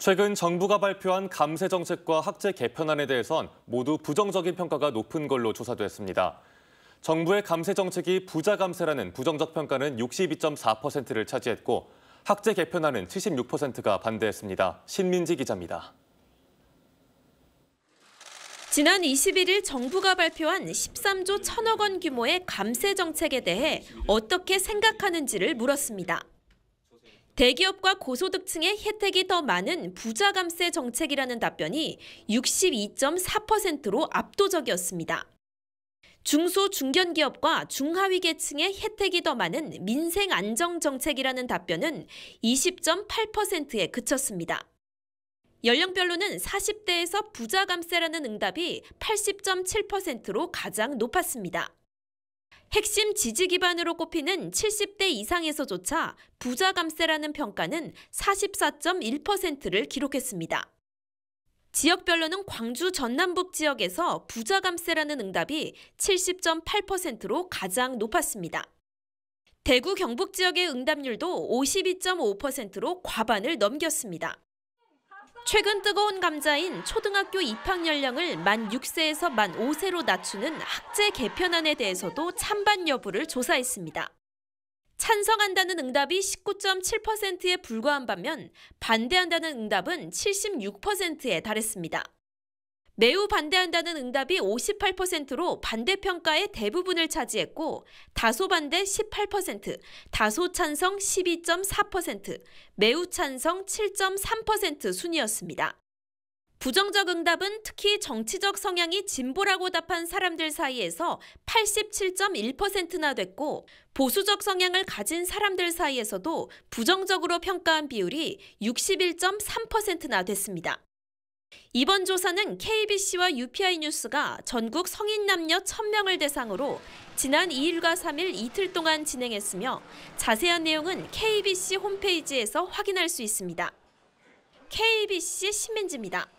최근 정부가 발표한 감세 정책과 학제 개편안에 대해선 모두 부정적인 평가가 높은 걸로 조사됐습니다. 정부의 감세 정책이 부자 감세라는 부정적 평가는 62.4%를 차지했고 학제 개편안은 76%가 반대했습니다. 신민지 기자입니다. 지난 21일 정부가 발표한 13조 천억 원 규모의 감세 정책에 대해 어떻게 생각하는지를 물었습니다. 대기업과 고소득층의 혜택이 더 많은 부자 감세 정책이라는 답변이 62.4%로 압도적이었습니다. 중소 중견기업과 중하위 계층의 혜택이 더 많은 민생 안정 정책이라는 답변은 20.8%에 그쳤습니다. 연령별로는 40대에서 부자 감세라는 응답이 80.7%로 가장 높았습니다. 핵심 지지 기반으로 꼽히는 70대 이상에서조차 부자 감세라는 평가는 44.1%를 기록했습니다. 지역별로는 광주 전남북 지역에서 부자 감세라는 응답이 70.8%로 가장 높았습니다. 대구 경북 지역의 응답률도 52.5%로 과반을 넘겼습니다. 최근 뜨거운 감자인 초등학교 입학 연령을 만 6세에서 만 5세로 낮추는 학제 개편안에 대해서도 찬반 여부를 조사했습니다. 찬성한다는 응답이 19.7%에 불과한 반면 반대한다는 응답은 76%에 달했습니다. 매우 반대한다는 응답이 58%로 반대평가의 대부분을 차지했고 다소 반대 18%, 다소 찬성 12.4%, 매우 찬성 7.3% 순이었습니다. 부정적 응답은 특히 정치적 성향이 진보라고 답한 사람들 사이에서 87.1%나 됐고 보수적 성향을 가진 사람들 사이에서도 부정적으로 평가한 비율이 61.3%나 됐습니다. 이번 조사는 KBC와 UPI 뉴스가 전국 성인 남녀 1000명을 대상으로 지난 2일과 3일 이틀 동안 진행했으며 자세한 내용은 KBC 홈페이지에서 확인할 수 있습니다. KBC 신민지입니다.